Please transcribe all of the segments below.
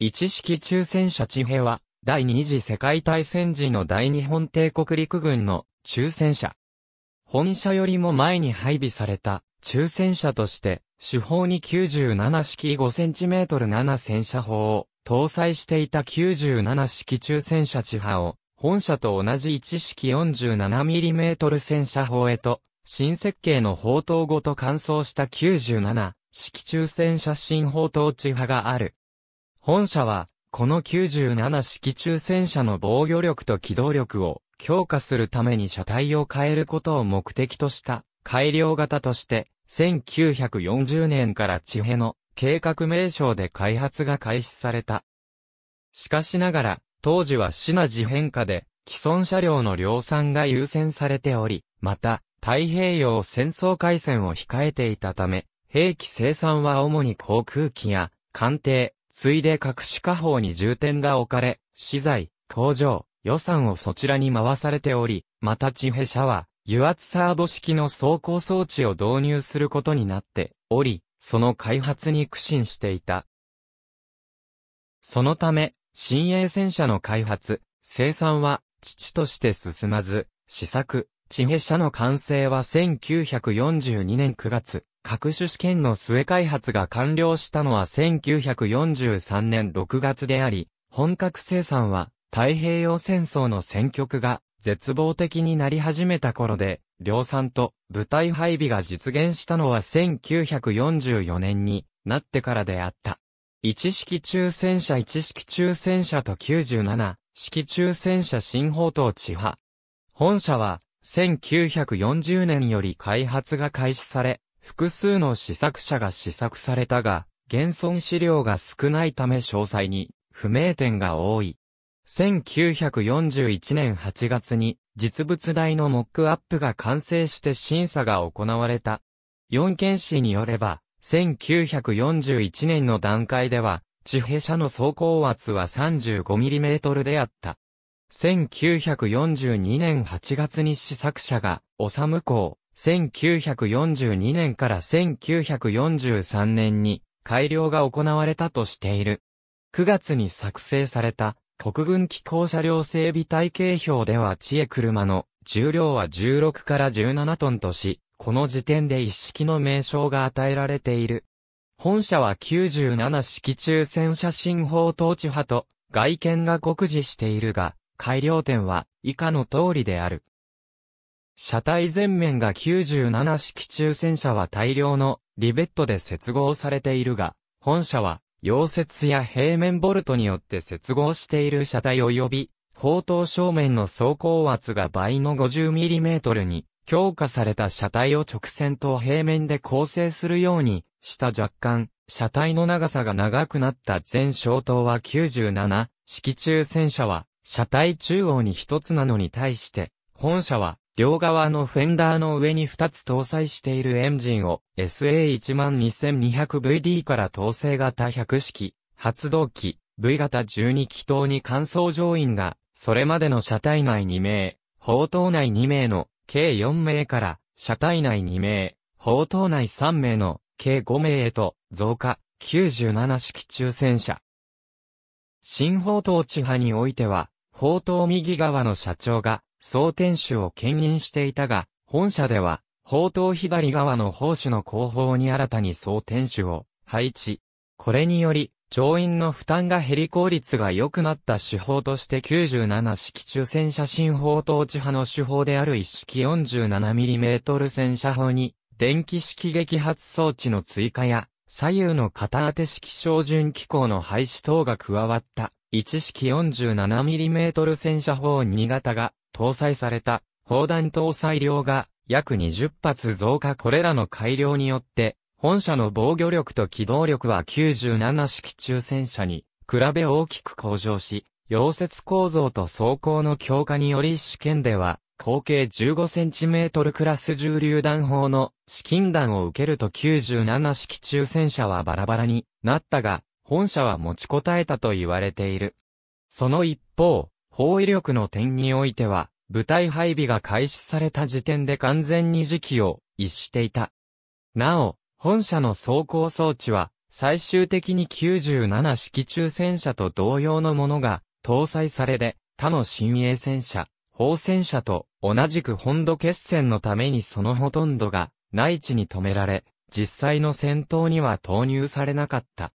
一式中戦車地平は、第二次世界大戦時の大日本帝国陸軍の中戦車。本社よりも前に配備された中戦車として、主砲に97式 5cm7 戦車砲を搭載していた97式中戦車地波を、本社と同じ一式 47mm 戦車砲へと、新設計の砲塔ごと乾燥した97式中戦車新砲塔地波がある。本社は、この97式中戦車の防御力と機動力を強化するために車体を変えることを目的とした改良型として、1940年から地平の計画名称で開発が開始された。しかしながら、当時はシナ自変化で、既存車両の量産が優先されており、また、太平洋戦争開戦を控えていたため、兵器生産は主に航空機や、艦艇、ついで各種家法に重点が置かれ、資材、工場、予算をそちらに回されており、また地平社は、油圧サーボ式の走行装置を導入することになっており、その開発に苦心していた。そのため、新鋭戦車の開発、生産は、父として進まず、試作、地平社の完成は1942年9月、各種試験の末開発が完了したのは1943年6月であり、本格生産は太平洋戦争の戦局が絶望的になり始めた頃で、量産と部隊配備が実現したのは1944年になってからであった。一式中戦車一式中戦車と97式中戦車新砲塔地派。本社は1940年より開発が開始され、複数の試作者が試作されたが、現存資料が少ないため詳細に不明点が多い。1941年8月に実物大のモックアップが完成して審査が行われた。四件市によれば、1941年の段階では、地平車の走行圧は 35mm であった。1942年8月に試作車が、オサム港、1942年から1943年に改良が行われたとしている。9月に作成された国軍機構車両整備体系表では知恵車の重量は16から17トンとし、この時点で一式の名称が与えられている。本社は97式中戦車新法統治派と外見が酷似しているが、改良点は以下の通りである。車体前面が97式中戦車は大量のリベットで接合されているが、本車は溶接や平面ボルトによって接合している車体及び、砲塔正面の走行圧が倍の 50mm に強化された車体を直線と平面で構成するようにした若干、車体の長さが長くなった全小灯は97、式中戦車は車体中央に一つなのに対して、本車は両側のフェンダーの上に2つ搭載しているエンジンを SA12200VD から統制型100式、発動機、V 型12気筒に乾燥乗員が、それまでの車体内2名、砲塔内2名の計4名から、車体内2名、砲塔内3名の計5名へと増加、97式中戦車。新砲塔地波においては、砲塔右側の社長が総天守を牽引していたが、本社では、宝刀左側の宝守の後方に新たに総天守を配置。これにより、乗員の負担が減り効率が良くなった手法として97式中戦車新砲統治派の手法である一式 47mm 戦車砲に、電気式撃発装置の追加や、左右の片当て式照準機構の廃止等が加わった、一式 47mm 戦車砲新型が、搭載された砲弾搭載量が約20発増加これらの改良によって、本社の防御力と機動力は97式中戦車に比べ大きく向上し、溶接構造と装甲の強化により試験では、合計 15cm クラス重榴弾砲の試金弾を受けると97式中戦車はバラバラになったが、本社は持ちこたえたと言われている。その一方、包囲力の点においては、部隊配備が開始された時点で完全に時期を逸していた。なお、本社の走行装置は、最終的に97式中戦車と同様のものが搭載されで、他の新鋭戦車、砲戦車と同じく本土決戦のためにそのほとんどが内地に止められ、実際の戦闘には投入されなかった。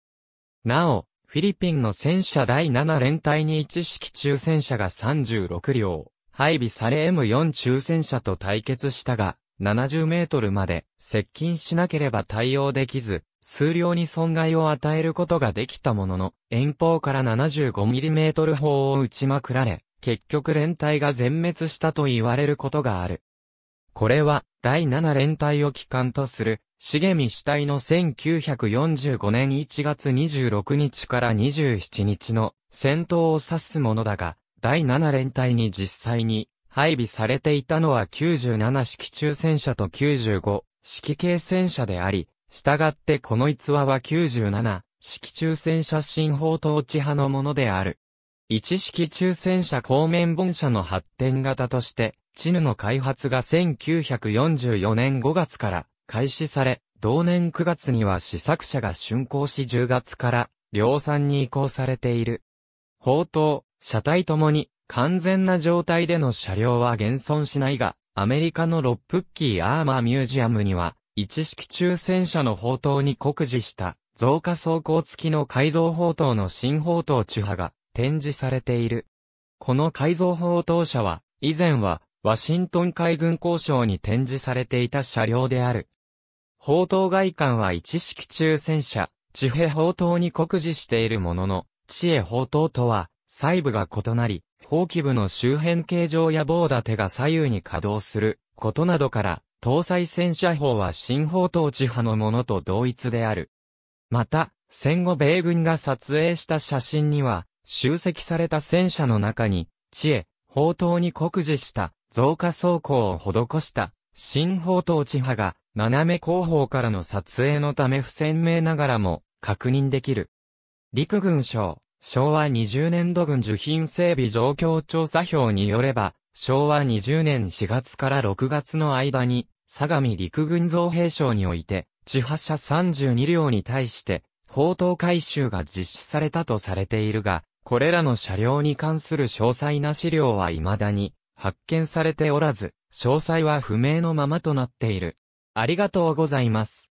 なお、フィリピンの戦車第7連隊に1式中戦車が36両、配備され M4 中戦車と対決したが、70メートルまで接近しなければ対応できず、数量に損害を与えることができたものの、遠方から 75mm 砲を撃ちまくられ、結局連隊が全滅したと言われることがある。これは、第7連隊を機関とする、茂見死体の1945年1月26日から27日の戦闘を指すものだが、第7連隊に実際に配備されていたのは97式中戦車と95式軽戦車であり、従ってこの逸話は97式中戦車新法統治派のものである。一式中戦車後面本社の発展型として、チヌの開発が1944年5月から開始され、同年9月には試作車が竣工し10月から量産に移行されている。砲塔、車体ともに完全な状態での車両は現存しないが、アメリカのロップッキーアーマーミュージアムには、一式中戦車の砲塔に酷似した増加走行付きの改造砲塔の新砲塔ュハが展示されている。この改造砲塔車は、以前はワシントン海軍交渉に展示されていた車両である。砲塔外観は一式中戦車、地平砲塔に酷似しているものの、地へ砲塔とは、細部が異なり、砲機部の周辺形状や棒立てが左右に稼働することなどから、搭載戦車砲は新砲塔地派のものと同一である。また、戦後米軍が撮影した写真には、集積された戦車の中に、地へ、砲塔に酷似した増加走行を施した、新砲塔地波が、斜め後方からの撮影のため不鮮明ながらも、確認できる。陸軍省、昭和20年度軍受品整備状況調査表によれば、昭和20年4月から6月の間に、相模陸軍造兵省において、地波車32両に対して、砲塔改修が実施されたとされているが、これらの車両に関する詳細な資料は未だに発見されておらず、詳細は不明のままとなっている。ありがとうございます。